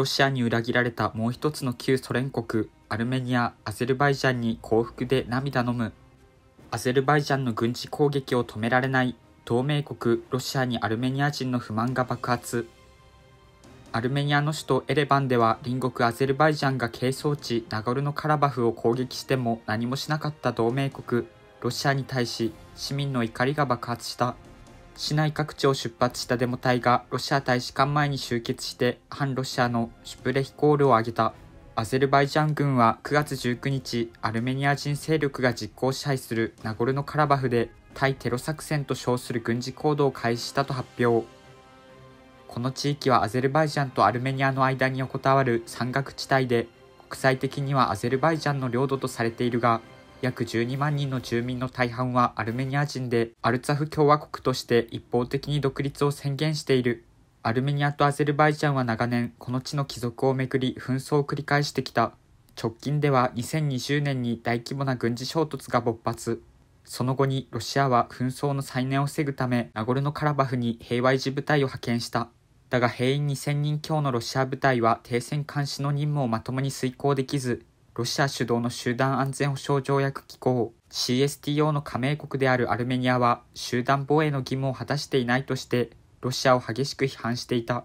ロシアに裏切られたもう一つの旧ソ連国、アルメニア、アゼルバイジャンに幸福で涙のむ。アゼルバイジャンの軍事攻撃を止められない同盟国ロシアにアルメニア人の不満が爆発。アルメニアの首都エレバンでは隣国アゼルバイジャンが係争地ナゴルノカラバフを攻撃しても何もしなかった同盟国ロシアに対し市民の怒りが爆発した。市内各地を出発したデモ隊がロシア大使館前に集結して反ロシアのシュプレヒコールを上げたアゼルバイジャン軍は9月19日アルメニア人勢力が実効支配するナゴルノカラバフで対テロ作戦と称する軍事行動を開始したと発表この地域はアゼルバイジャンとアルメニアの間に横たわる山岳地帯で国際的にはアゼルバイジャンの領土とされているが約12万人の住民の大半はアルメニア人で、アルツァフ共和国として一方的に独立を宣言している。アルメニアとアゼルバイジャンは長年、この地の帰属をめぐり紛争を繰り返してきた。直近では2020年に大規模な軍事衝突が勃発。その後にロシアは紛争の再燃を防ぐため、ナゴルノカラバフに平和維持部隊を派遣した。だが兵員2000人強のロシア部隊は停戦監視の任務をまともに遂行できず、ロシア主導の集団安全保障条約機構 CSTO の加盟国であるアルメニアは集団防衛の義務を果たしていないとしてロシアを激しく批判していた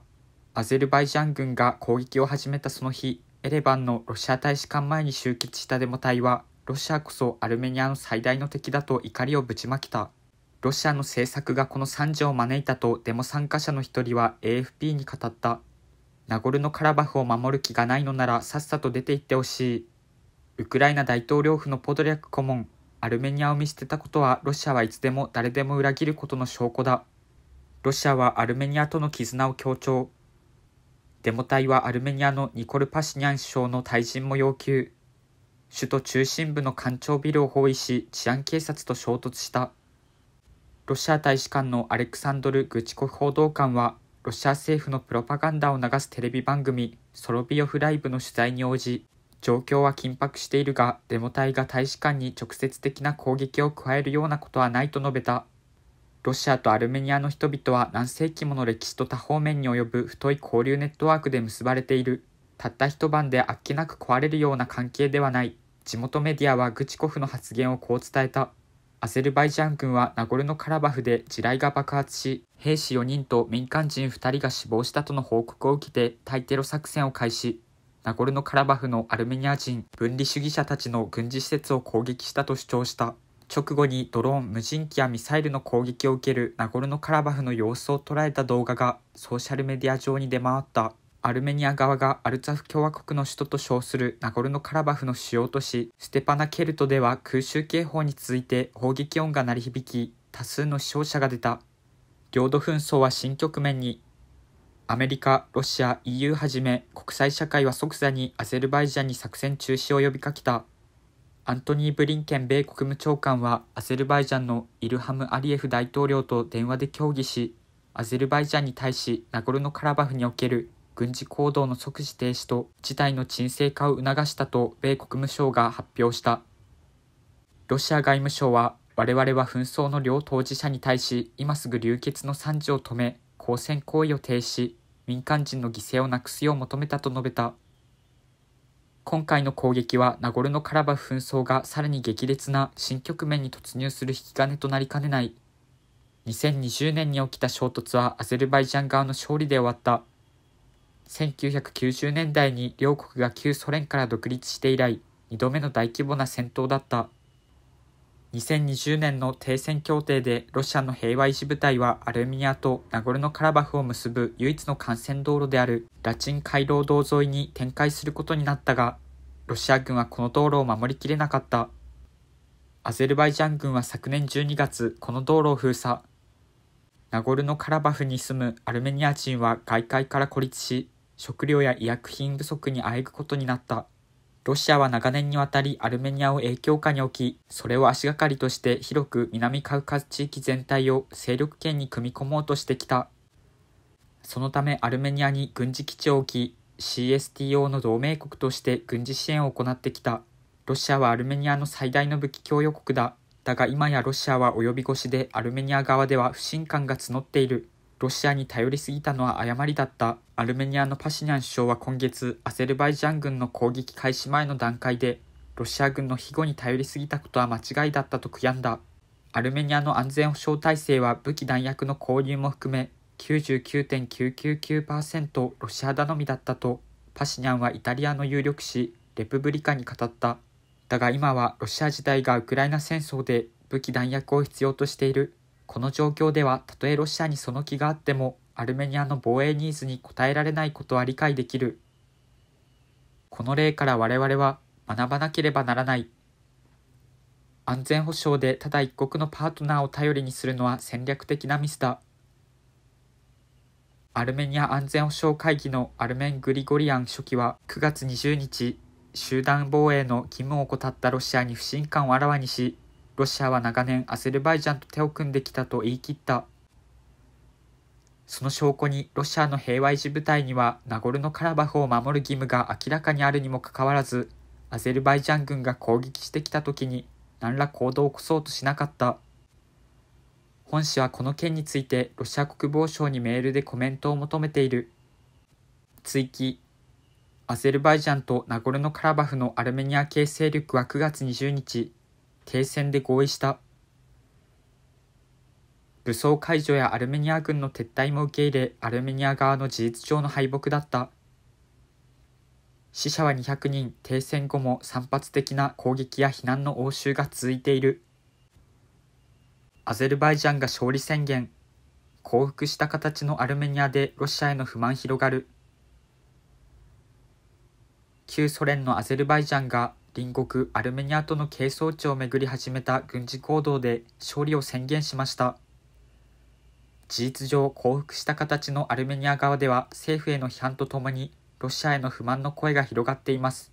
アゼルバイジャン軍が攻撃を始めたその日エレバンのロシア大使館前に集結したデモ隊はロシアこそアルメニアの最大の敵だと怒りをぶちまけたロシアの政策がこの惨事を招いたとデモ参加者の一人は AFP に語ったナゴルノカラバフを守る気がないのならさっさと出て行ってほしいウクライナ大統領府のポドリャク顧問、アルメニアを見捨てたことはロシアはいつでも誰でも裏切ることの証拠だ。ロシアはアルメニアとの絆を強調。デモ隊はアルメニアのニコル・パシニャン首相の退陣も要求。首都中心部の官庁ビルを包囲し治安警察と衝突した。ロシア大使館のアレクサンドル・グチコフ報道官はロシア政府のプロパガンダを流すテレビ番組ソロビオフライブの取材に応じ状況は緊迫しているが、デモ隊が大使館に直接的な攻撃を加えるようなことはないと述べた。ロシアとアルメニアの人々は何世紀もの歴史と多方面に及ぶ太い交流ネットワークで結ばれている。たった一晩であっけなく壊れるような関係ではない。地元メディアはグチコフの発言をこう伝えた。アゼルバイジャン軍はナゴルノカラバフで地雷が爆発し、兵士4人と民間人2人が死亡したとの報告を受けて対テロ作戦を開始。ナゴルノカラバフのアルメニア人分離主義者たちの軍事施設を攻撃したと主張した直後にドローン無人機やミサイルの攻撃を受けるナゴルノカラバフの様子を捉えた動画がソーシャルメディア上に出回ったアルメニア側がアルツァフ共和国の首都と称するナゴルノカラバフの主要都市ステパナケルトでは空襲警報に続いて砲撃音が鳴り響き多数の死傷者が出た領土紛争は新局面にアメリカ、ロシア、EU はじめ国際社会は即座にアゼルバイジャンに作戦中止を呼びかけた。アントニー・ブリンケン米国務長官はアゼルバイジャンのイルハム・アリエフ大統領と電話で協議し、アゼルバイジャンに対しナゴルノ・カラバフにおける軍事行動の即時停止と事態の沈静化を促したと米国務省が発表した。ロシア外務省は我々は紛争の両当事者に対し今すぐ流血の惨事を止め交戦行為を停止民間人の犠牲をなくすよう求めたと述べた。今回の攻撃はナゴルノカラバフ紛争がさらに激烈な新局面に突入する引き金となりかねない。2020年に起きた衝突はアゼルバイジャン側の勝利で終わった。1990年代に両国が旧ソ連から独立して以来、2度目の大規模な戦闘だった。2020年の停戦協定でロシアの平和維持部隊はアルミニアとナゴルノカラバフを結ぶ唯一の幹線道路であるラチン回廊道沿いに展開することになったが、ロシア軍はこの道路を守りきれなかった。アゼルバイジャン軍は昨年12月、この道路を封鎖。ナゴルノカラバフに住むアルメニア人は外界から孤立し、食料や医薬品不足にあえぐことになった。ロシアは長年にわたりアルメニアを影響下に置き、それを足がかりとして広く南カウカズ地域全体を勢力圏に組み込もうとしてきた。そのためアルメニアに軍事基地を置き、CSTO の同盟国として軍事支援を行ってきた。ロシアはアルメニアの最大の武器供与国だ。だが今やロシアは及び腰でアルメニア側では不信感が募っている。ロシアに頼りすぎたのは誤りだった。アルメニアのパシニャン首相は今月、アゼルバイジャン軍の攻撃開始前の段階で、ロシア軍の庇護に頼りすぎたことは間違いだったと悔やんだ。アルメニアの安全保障体制は武器弾薬の購入も含め99.999%ロシア頼みだったとパシニャンはイタリアの有力紙レプブリカに語った。だが今はロシア自体がウクライナ戦争で武器弾薬を必要としている。この状況ではたとえロシアにその気があってもアルメニアの防衛ニーズに応えられないことは理解できる。この例から我々は学ばなければならない。安全保障でただ一国のパートナーを頼りにするのは戦略的なミスだ。アルメニア安全保障会議のアルメン・グリゴリアン初期は9月20日、集団防衛の義務を怠ったロシアに不信感をあらわにし、ロシアは長年アゼルバイジャンと手を組んできたと言い切った。その証拠にロシアの平和維持部隊にはナゴルノカラバフを守る義務が明らかにあるにもかかわらず、アゼルバイジャン軍が攻撃してきた時に何ら行動を起こそうとしなかった。本市はこの件についてロシア国防省にメールでコメントを求めている。追記アゼルバイジャンとナゴルノカラバフのアルメニア系勢力は9月20日、停戦で合意した。武装解除やアルメニア軍の撤退も受け入れアルメニア側の事実上の敗北だった死者は200人停戦後も散発的な攻撃や避難の応酬が続いているアゼルバイジャンが勝利宣言降伏した形のアルメニアでロシアへの不満広がる旧ソ連のアゼルバイジャンが隣国アルメニアとの係争地をめぐり始めた軍事行動で勝利を宣言しました事実上降伏した形のアルメニア側では政府への批判とともにロシアへの不満の声が広がっています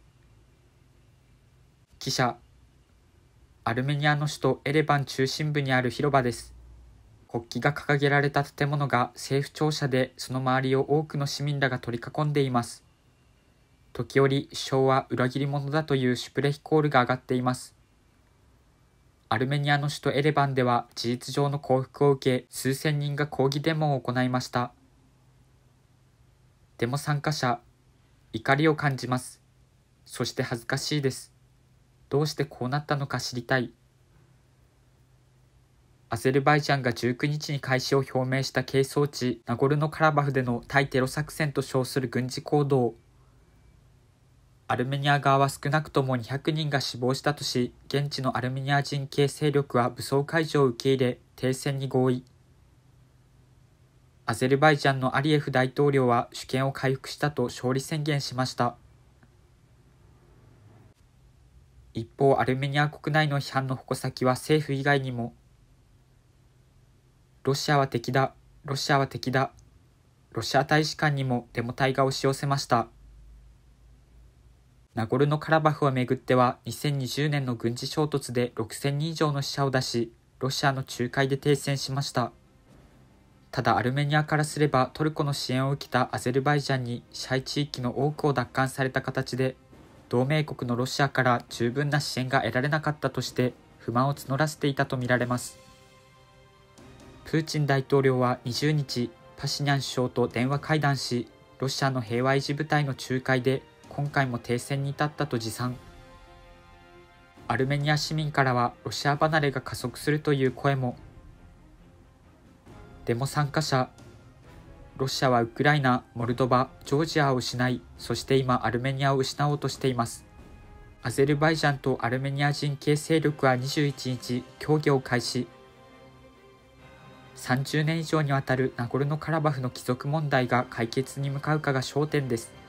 記者アルメニアの首都エレバン中心部にある広場です国旗が掲げられた建物が政府庁舎でその周りを多くの市民らが取り囲んでいます時折首相は裏切り者だというシュプレヒコールが上がっていますアルメニアの首都エレバンでは事実上の降伏を受け、数千人が抗議デモを行いました。デモ参加者、怒りを感じます。そして恥ずかしいです。どうしてこうなったのか知りたい。アゼルバイジャンが19日に開始を表明した係争地ナゴルノカラバフでの対テロ作戦と称する軍事行動アルメニア側は少なくとも200人が死亡したとし、現地のアルメニア人系勢力は武装解除を受け入れ、停戦に合意。アゼルバイジャンのアリエフ大統領は主権を回復したと勝利宣言しました。一方、アルメニア国内の批判の矛先は政府以外にも、ロシアは敵だ、ロシアは敵だ、ロシア大使館にもデモ隊が押し寄せました。ナゴルノカラバフをめぐっては2020年の軍事衝突で6000人以上の死者を出し、ロシアの仲介で停戦しました。ただアルメニアからすればトルコの支援を受けたアゼルバイジャンに支配地域の多くを奪還された形で、同盟国のロシアから十分な支援が得られなかったとして不満を募らせていたとみられます。プーチン大統領は20日、パシニャン首相と電話会談し、ロシアの平和維持部隊の仲介で今回も停戦に至ったと持参アルメニア市民からはロシア離れが加速するという声もデモ参加者ロシアはウクライナ、モルドバ、ジョージアを失い、そして今アルメニアを失おうとしています。アゼルバイジャンとアルメニア人系勢力は21日、協議を開始。30年以上にわたるナゴルノカラバフの帰属問題が解決に向かうかが焦点です。